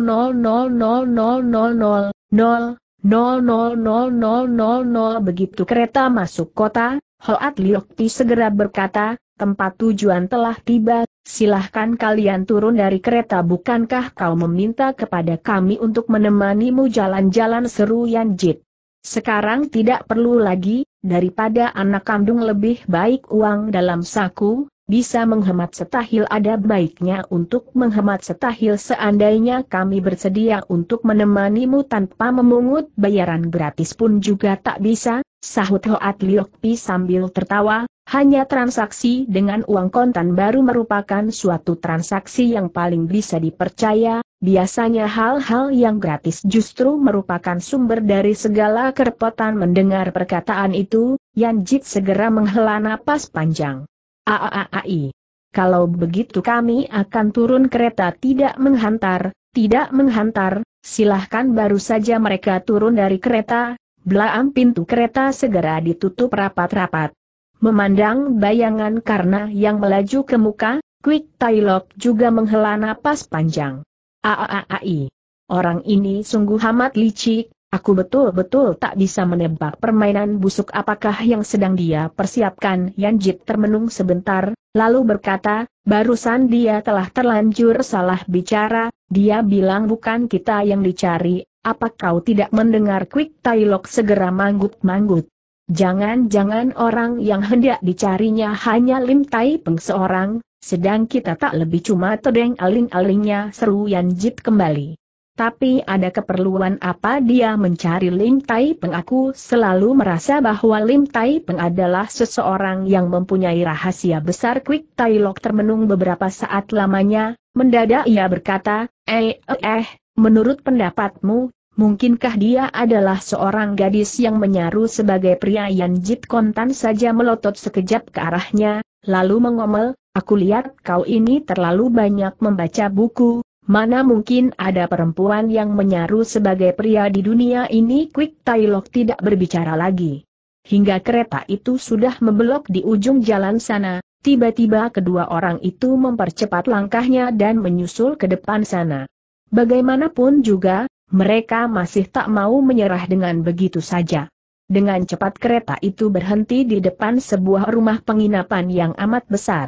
begitu kereta masuk kota, Hoat Liokti segera berkata, tempat tujuan telah tiba, silahkan kalian turun dari kereta bukankah kau meminta kepada kami untuk menemanimu jalan-jalan seru Yanjit. Sekarang tidak perlu lagi, daripada anak kandung lebih baik uang dalam saku, bisa menghemat setahil ada baiknya untuk menghemat setahil seandainya kami bersedia untuk menemanimu tanpa memungut bayaran gratis pun juga tak bisa, sahut Hoat Liokpi sambil tertawa, hanya transaksi dengan uang kontan baru merupakan suatu transaksi yang paling bisa dipercaya, biasanya hal-hal yang gratis justru merupakan sumber dari segala kerepotan mendengar perkataan itu, Yanjit segera menghela napas panjang. Aaai. Kalau begitu kami akan turun kereta tidak menghantar, tidak menghantar, silahkan baru saja mereka turun dari kereta, Belaam pintu kereta segera ditutup rapat-rapat. Memandang bayangan karena yang melaju ke muka, Quick Tailok juga menghela napas panjang. Aaai. Orang ini sungguh amat licik, aku betul-betul tak bisa menebak permainan busuk apakah yang sedang dia persiapkan. Jit termenung sebentar, lalu berkata, barusan dia telah terlanjur salah bicara, dia bilang bukan kita yang dicari, apa kau tidak mendengar Quick Tailok segera manggut-manggut? Jangan-jangan orang yang hendak dicarinya hanya Lim Tai Peng seorang, sedang kita tak lebih cuma tedeng aling-alingnya seru Yan Jit kembali. Tapi ada keperluan apa dia mencari Lim Tai Peng aku selalu merasa bahwa Lim Tai Peng adalah seseorang yang mempunyai rahasia besar Quick Tailok termenung beberapa saat lamanya, mendadak ia berkata, eh eh eh, menurut pendapatmu, Mungkinkah dia adalah seorang gadis yang menyaru sebagai pria yang Jit Kontan saja melotot sekejap ke arahnya, lalu mengomel, aku lihat kau ini terlalu banyak membaca buku, mana mungkin ada perempuan yang menyaru sebagai pria di dunia ini Quick Tailok tidak berbicara lagi. Hingga kereta itu sudah membelok di ujung jalan sana, tiba-tiba kedua orang itu mempercepat langkahnya dan menyusul ke depan sana. Bagaimanapun juga, mereka masih tak mau menyerah dengan begitu saja. Dengan cepat kereta itu berhenti di depan sebuah rumah penginapan yang amat besar.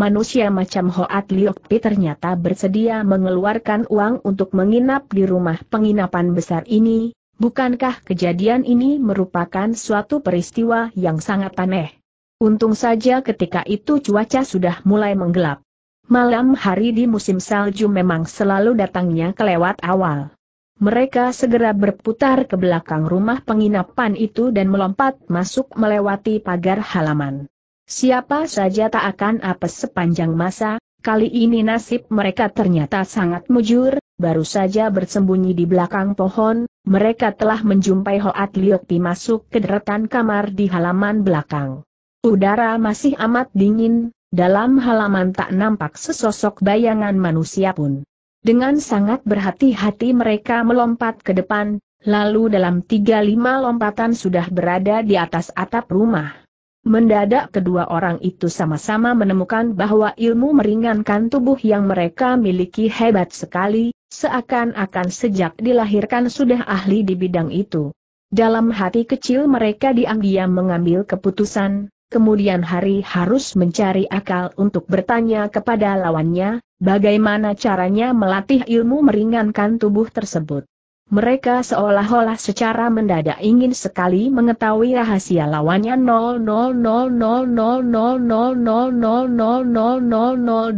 Manusia macam Hoat Liokpi ternyata bersedia mengeluarkan uang untuk menginap di rumah penginapan besar ini, bukankah kejadian ini merupakan suatu peristiwa yang sangat aneh? Untung saja ketika itu cuaca sudah mulai menggelap. Malam hari di musim salju memang selalu datangnya kelewat awal. Mereka segera berputar ke belakang rumah penginapan itu dan melompat masuk melewati pagar halaman. Siapa saja tak akan apes sepanjang masa, kali ini nasib mereka ternyata sangat mujur, baru saja bersembunyi di belakang pohon, mereka telah menjumpai Hoat Liokpi masuk ke deretan kamar di halaman belakang. Udara masih amat dingin, dalam halaman tak nampak sesosok bayangan manusia pun. Dengan sangat berhati-hati mereka melompat ke depan, lalu dalam tiga lima lompatan sudah berada di atas atap rumah. Mendadak kedua orang itu sama-sama menemukan bahwa ilmu meringankan tubuh yang mereka miliki hebat sekali, seakan-akan sejak dilahirkan sudah ahli di bidang itu. Dalam hati kecil mereka diam-diam mengambil keputusan, kemudian hari harus mencari akal untuk bertanya kepada lawannya, bagaimana caranya melatih ilmu meringankan tubuh tersebut. Mereka seolah-olah secara mendadak ingin sekali mengetahui rahasia lawannya 000000000000000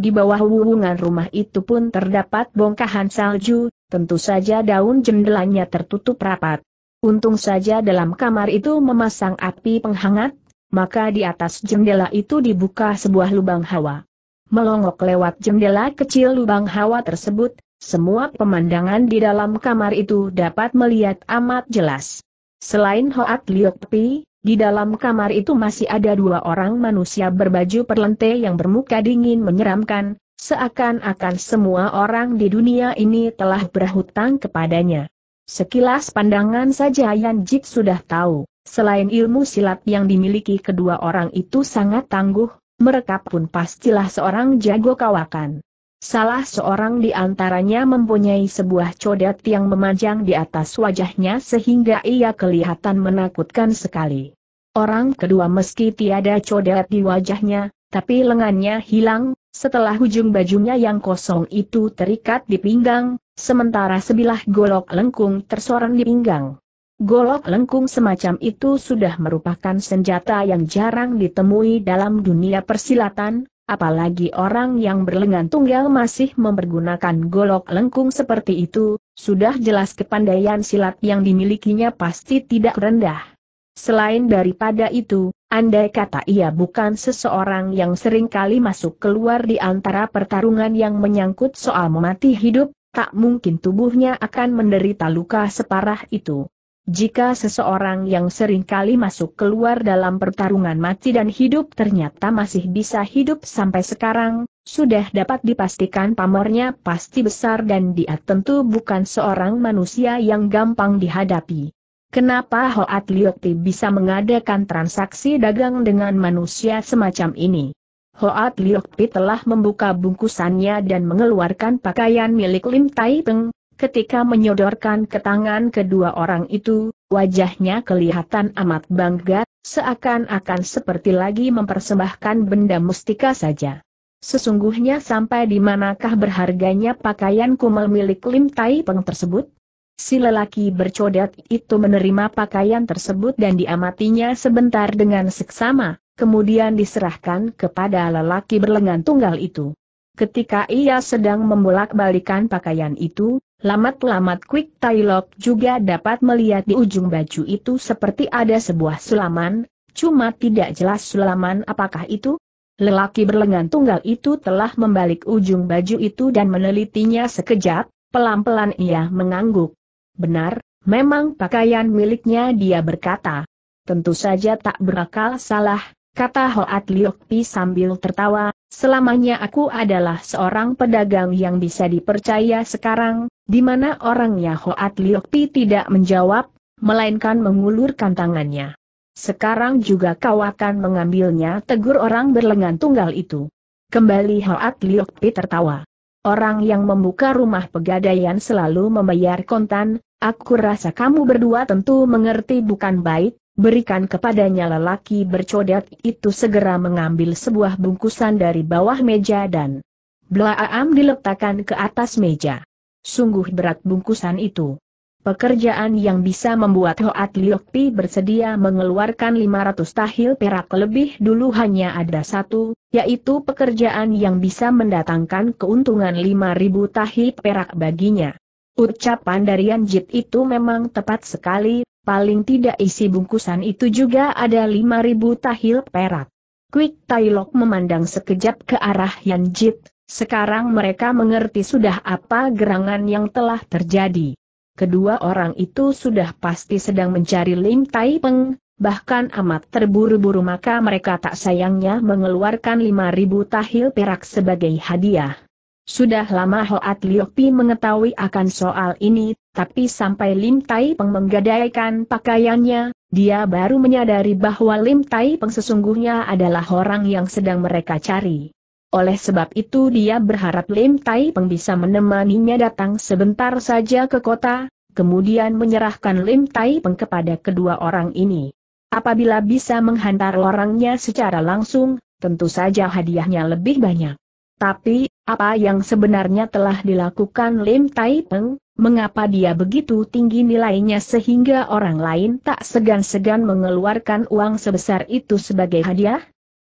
di bawah wuwungan rumah itu pun terdapat bongkahan salju, tentu saja daun jendelanya tertutup rapat. Untung saja dalam kamar itu memasang api penghangat, maka di atas jendela itu dibuka sebuah lubang hawa. Melongok lewat jendela kecil lubang hawa tersebut, semua pemandangan di dalam kamar itu dapat melihat amat jelas. Selain Hoat Liokpi, di dalam kamar itu masih ada dua orang manusia berbaju perlente yang bermuka dingin menyeramkan, seakan-akan semua orang di dunia ini telah berhutang kepadanya. Sekilas pandangan saja Yan Jik sudah tahu. Selain ilmu silat yang dimiliki kedua orang itu sangat tangguh, mereka pun pastilah seorang jago kawakan. Salah seorang di antaranya mempunyai sebuah codet yang memanjang di atas wajahnya sehingga ia kelihatan menakutkan sekali. Orang kedua meski tiada codet di wajahnya, tapi lengannya hilang, setelah ujung bajunya yang kosong itu terikat di pinggang, sementara sebilah golok lengkung tersorang di pinggang. Golok lengkung semacam itu sudah merupakan senjata yang jarang ditemui dalam dunia persilatan, apalagi orang yang berlengan tunggal masih mempergunakan golok lengkung seperti itu, sudah jelas kepandaian silat yang dimilikinya pasti tidak rendah. Selain daripada itu, andai kata ia bukan seseorang yang sering kali masuk keluar di antara pertarungan yang menyangkut soal mati hidup, tak mungkin tubuhnya akan menderita luka separah itu. Jika seseorang yang sering kali masuk keluar dalam pertarungan mati dan hidup ternyata masih bisa hidup sampai sekarang, sudah dapat dipastikan pamornya pasti besar dan dia tentu bukan seorang manusia yang gampang dihadapi. Kenapa Hoat Liokti bisa mengadakan transaksi dagang dengan manusia semacam ini? Hoat Liokti telah membuka bungkusannya dan mengeluarkan pakaian milik Lim Tai Peng, Ketika menyodorkan ke tangan kedua orang itu, wajahnya kelihatan amat bangga, seakan-akan seperti lagi mempersembahkan benda mustika saja. Sesungguhnya sampai di manakah berharganya pakaian kumel milik Lim Tai Peng tersebut? Si lelaki bercodat itu menerima pakaian tersebut dan diamatinya sebentar dengan seksama, kemudian diserahkan kepada lelaki berlengan tunggal itu. Ketika ia sedang membolak-balikan pakaian itu, Lamat-lamat Quick Tailok juga dapat melihat di ujung baju itu seperti ada sebuah sulaman, cuma tidak jelas sulaman apakah itu. Lelaki berlengan tunggal itu telah membalik ujung baju itu dan menelitinya sekejap, pelan-pelan ia mengangguk. Benar, memang pakaian miliknya dia berkata. Tentu saja tak berakal salah, kata Hoat Liokpi sambil tertawa, selamanya aku adalah seorang pedagang yang bisa dipercaya sekarang, di mana orangnya Hoat Liokti tidak menjawab, melainkan mengulurkan tangannya. Sekarang juga kau akan mengambilnya tegur orang berlengan tunggal itu. Kembali Hoat Liokti tertawa. Orang yang membuka rumah pegadaian selalu membayar kontan, aku rasa kamu berdua tentu mengerti bukan baik, berikan kepadanya lelaki bercodet itu segera mengambil sebuah bungkusan dari bawah meja dan blaam diletakkan ke atas meja. Sungguh berat bungkusan itu. Pekerjaan yang bisa membuat Hoat Liokpi bersedia mengeluarkan 500 tahil perak lebih dulu hanya ada satu, yaitu pekerjaan yang bisa mendatangkan keuntungan 5000 tahil perak baginya. Ucapan dari Yanjit itu memang tepat sekali, paling tidak isi bungkusan itu juga ada 5000 tahil perak. Quick Tailok memandang sekejap ke arah Yanjit, sekarang mereka mengerti sudah apa gerangan yang telah terjadi. Kedua orang itu sudah pasti sedang mencari Lim Tai Peng, bahkan amat terburu-buru maka mereka tak sayangnya mengeluarkan 5.000 tahil perak sebagai hadiah. Sudah lama Hoat Pi mengetahui akan soal ini, tapi sampai Lim Tai Peng menggadaikan pakaiannya, dia baru menyadari bahwa Lim Tai Peng sesungguhnya adalah orang yang sedang mereka cari. Oleh sebab itu dia berharap Lim Tai Peng bisa menemaninya datang sebentar saja ke kota, kemudian menyerahkan Lim Tai Peng kepada kedua orang ini. Apabila bisa menghantar orangnya secara langsung, tentu saja hadiahnya lebih banyak. Tapi, apa yang sebenarnya telah dilakukan Lim Tai Peng, mengapa dia begitu tinggi nilainya sehingga orang lain tak segan-segan mengeluarkan uang sebesar itu sebagai hadiah?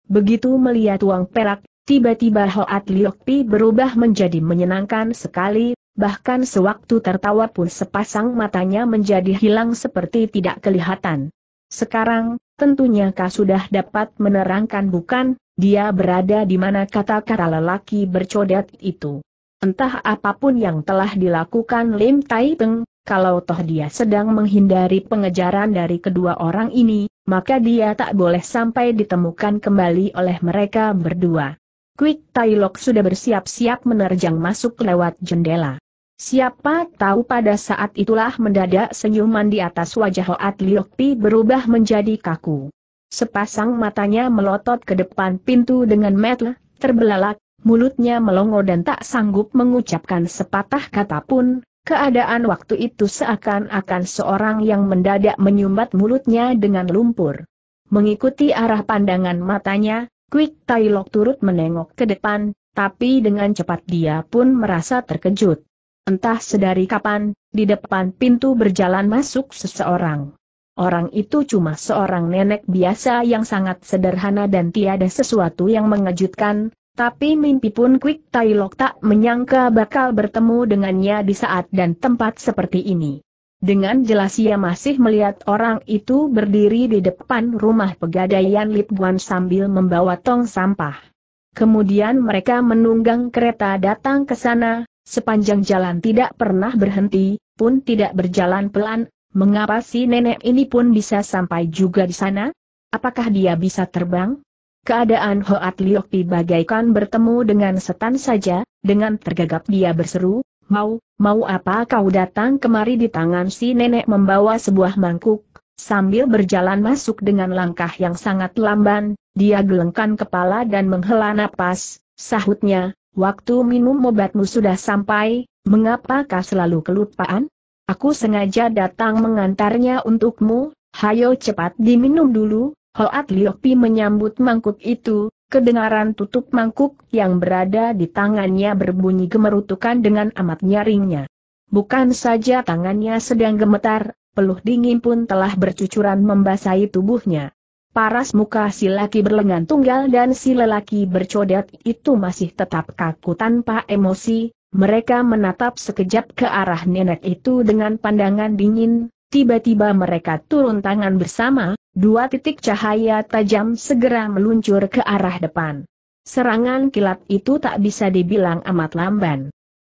Begitu melihat uang perak, Tiba-tiba Hoat Pi berubah menjadi menyenangkan sekali, bahkan sewaktu tertawa pun sepasang matanya menjadi hilang seperti tidak kelihatan. Sekarang, tentunya kau sudah dapat menerangkan bukan, dia berada di mana kata-kata lelaki bercodet itu. Entah apapun yang telah dilakukan Lim Tai Peng, kalau toh dia sedang menghindari pengejaran dari kedua orang ini, maka dia tak boleh sampai ditemukan kembali oleh mereka berdua. Quick Tailok sudah bersiap-siap menerjang masuk lewat jendela. Siapa tahu pada saat itulah mendadak senyuman di atas wajah Hoat Liokpi berubah menjadi kaku. Sepasang matanya melotot ke depan pintu dengan metel, terbelalak, mulutnya melongo dan tak sanggup mengucapkan sepatah kata pun, keadaan waktu itu seakan-akan seorang yang mendadak menyumbat mulutnya dengan lumpur. Mengikuti arah pandangan matanya, Quick Tai Lok turut menengok ke depan, tapi dengan cepat dia pun merasa terkejut. Entah sedari kapan, di depan pintu berjalan masuk seseorang. Orang itu cuma seorang nenek biasa yang sangat sederhana dan tiada sesuatu yang mengejutkan, tapi mimpi pun Quick Tai Lok tak menyangka bakal bertemu dengannya di saat dan tempat seperti ini. Dengan jelas ia masih melihat orang itu berdiri di depan rumah pegadaian Litbuan sambil membawa tong sampah. Kemudian mereka menunggang kereta datang ke sana, sepanjang jalan tidak pernah berhenti, pun tidak berjalan pelan, mengapa si nenek ini pun bisa sampai juga di sana? Apakah dia bisa terbang? Keadaan Hoat Liokpi bagaikan bertemu dengan setan saja, dengan tergagap dia berseru, mau, mau apa kau datang kemari di tangan si nenek membawa sebuah mangkuk, sambil berjalan masuk dengan langkah yang sangat lamban, dia gelengkan kepala dan menghela napas, sahutnya, waktu minum obatmu sudah sampai, mengapakah selalu kelupaan? Aku sengaja datang mengantarnya untukmu, hayo cepat diminum dulu, Hoat Liopi menyambut mangkuk itu, Kedengaran tutup mangkuk yang berada di tangannya berbunyi gemerutukan dengan amat nyaringnya. Bukan saja tangannya sedang gemetar, peluh dingin pun telah bercucuran membasahi tubuhnya. Paras muka si laki berlengan tunggal dan si lelaki bercodet itu masih tetap kaku tanpa emosi, mereka menatap sekejap ke arah nenek itu dengan pandangan dingin, Tiba-tiba mereka turun tangan bersama, dua titik cahaya tajam segera meluncur ke arah depan. Serangan kilat itu tak bisa dibilang amat lamban.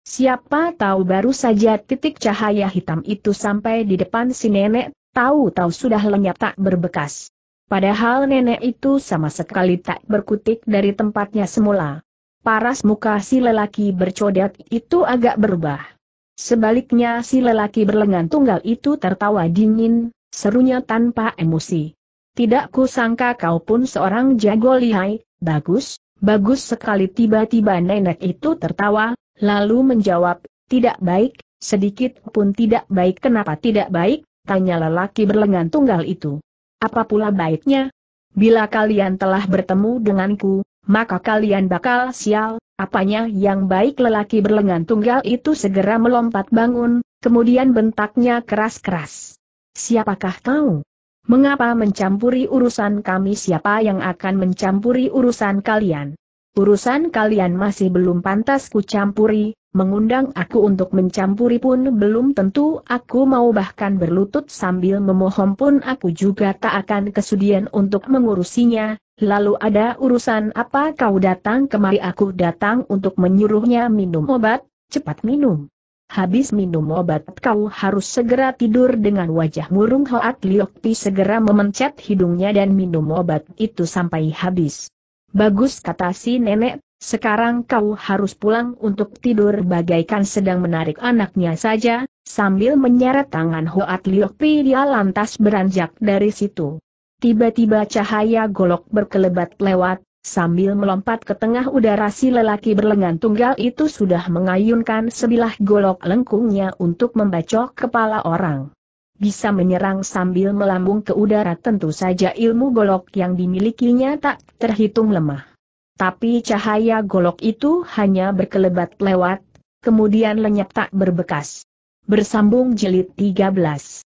Siapa tahu baru saja titik cahaya hitam itu sampai di depan si nenek, tahu-tahu sudah lenyap tak berbekas. Padahal nenek itu sama sekali tak berkutik dari tempatnya semula. Paras muka si lelaki bercodet itu agak berubah. Sebaliknya si lelaki berlengan tunggal itu tertawa dingin, serunya tanpa emosi. Tidak kusangka kau pun seorang jago lihai, bagus, bagus sekali tiba-tiba nenek itu tertawa, lalu menjawab, tidak baik, sedikit pun tidak baik kenapa tidak baik, tanya lelaki berlengan tunggal itu. Apa pula baiknya? Bila kalian telah bertemu denganku, maka kalian bakal sial, apanya yang baik lelaki berlengan tunggal itu segera melompat bangun, kemudian bentaknya keras-keras. Siapakah kau? Mengapa mencampuri urusan kami siapa yang akan mencampuri urusan kalian? Urusan kalian masih belum pantas kucampuri, mengundang aku untuk mencampuri pun belum tentu aku mau bahkan berlutut sambil memohon pun aku juga tak akan kesudian untuk mengurusinya, Lalu ada urusan apa kau datang kemari aku datang untuk menyuruhnya minum obat, cepat minum. Habis minum obat kau harus segera tidur dengan wajah murung Hoat Liokti segera memencet hidungnya dan minum obat itu sampai habis. Bagus kata si nenek, sekarang kau harus pulang untuk tidur bagaikan sedang menarik anaknya saja, sambil menyeret tangan Hoat Liokti dia lantas beranjak dari situ. Tiba-tiba cahaya golok berkelebat lewat, sambil melompat ke tengah udara si lelaki berlengan tunggal itu sudah mengayunkan sebilah golok lengkungnya untuk membacok kepala orang. Bisa menyerang sambil melambung ke udara tentu saja ilmu golok yang dimilikinya tak terhitung lemah. Tapi cahaya golok itu hanya berkelebat lewat, kemudian lenyap tak berbekas. Bersambung jilid 13